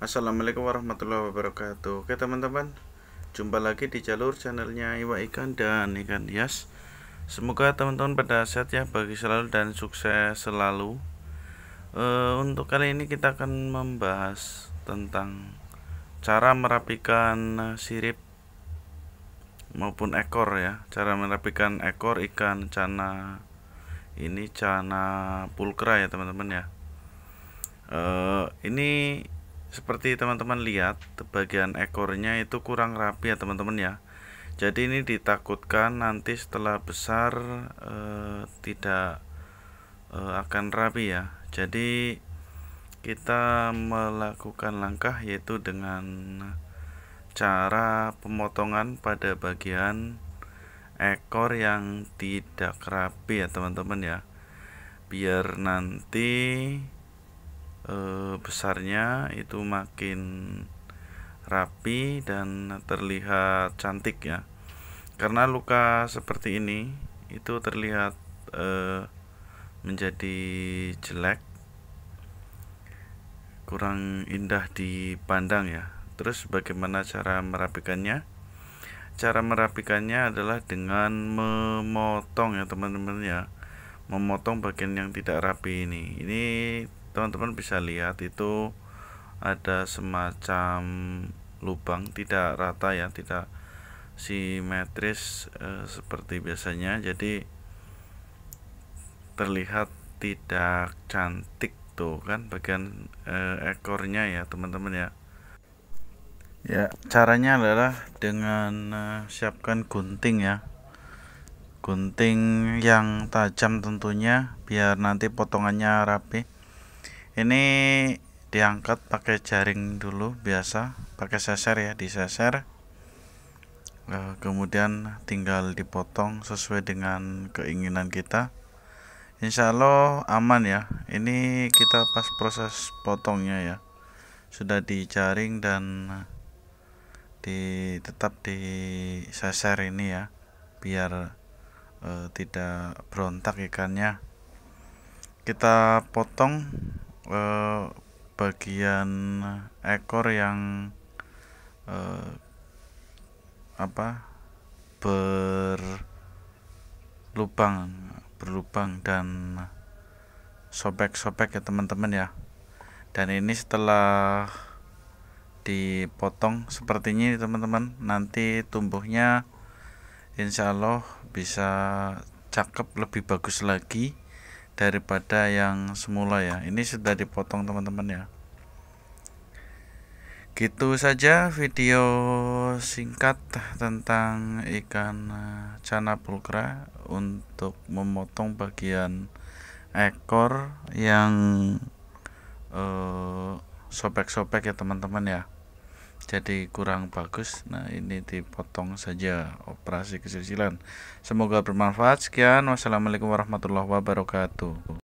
Assalamualaikum warahmatullahi wabarakatuh Oke teman-teman Jumpa lagi di jalur channelnya Iwa Ikan dan Ikan Hias Semoga teman-teman pada sehat ya Bagi selalu dan sukses selalu e, Untuk kali ini kita akan membahas Tentang Cara merapikan sirip Maupun ekor ya Cara merapikan ekor ikan cana Ini cana pulkra ya teman-teman ya e, Ini seperti teman-teman lihat bagian ekornya itu kurang rapi ya teman-teman ya jadi ini ditakutkan nanti setelah besar eh, tidak eh, akan rapi ya jadi kita melakukan langkah yaitu dengan cara pemotongan pada bagian ekor yang tidak rapi ya teman-teman ya biar nanti e, besarnya itu makin rapi dan terlihat cantik ya karena luka seperti ini itu terlihat e, menjadi jelek kurang indah dipandang ya terus bagaimana cara merapikannya cara merapikannya adalah dengan memotong ya teman-teman ya memotong bagian yang tidak rapi ini ini teman-teman bisa lihat itu ada semacam lubang tidak rata ya tidak simetris eh, seperti biasanya jadi terlihat tidak cantik tuh kan bagian eh, ekornya ya teman-teman ya ya caranya adalah dengan eh, siapkan gunting ya gunting yang tajam tentunya biar nanti potongannya rapi ini diangkat pakai jaring dulu biasa pakai seser ya di seser e, kemudian tinggal dipotong sesuai dengan keinginan kita Insya Allah aman ya ini kita pas proses potongnya ya sudah dijaring dan di tetap di seser ini ya biar uh, tidak berontak ikannya kita potong Eh, bagian ekor yang eh, apa berlubang berlubang dan sobek-sobek ya teman-teman ya dan ini setelah dipotong sepertinya teman-teman nanti tumbuhnya insyaallah bisa cakep lebih bagus lagi daripada yang semula ya ini sudah dipotong teman-teman ya gitu saja video singkat tentang ikan eh, cana pulkra untuk memotong bagian ekor yang eh, sobek-sobek uh, ya teman-teman ya jadi kurang bagus nah ini dipotong saja operasi kecil semoga bermanfaat sekian wassalamualaikum warahmatullahi wabarakatuh